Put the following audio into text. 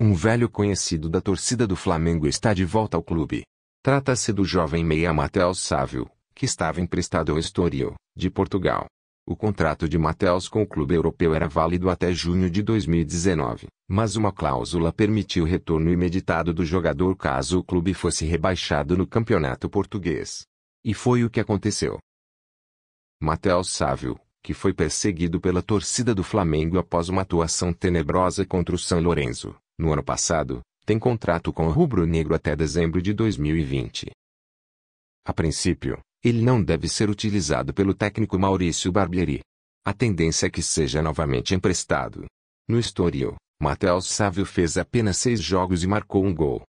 Um velho conhecido da torcida do Flamengo está de volta ao clube. Trata-se do jovem meia Matheus Sávio, que estava emprestado ao Estoril, de Portugal. O contrato de Matheus com o clube europeu era válido até junho de 2019, mas uma cláusula permitiu o retorno imeditado do jogador caso o clube fosse rebaixado no campeonato português. E foi o que aconteceu. Matheus Sávio, que foi perseguido pela torcida do Flamengo após uma atuação tenebrosa contra o São Lourenço, no ano passado, tem contrato com o Rubro Negro até dezembro de 2020. A princípio, ele não deve ser utilizado pelo técnico Maurício Barbieri. A tendência é que seja novamente emprestado. No Estoril, Matheus Sávio fez apenas seis jogos e marcou um gol.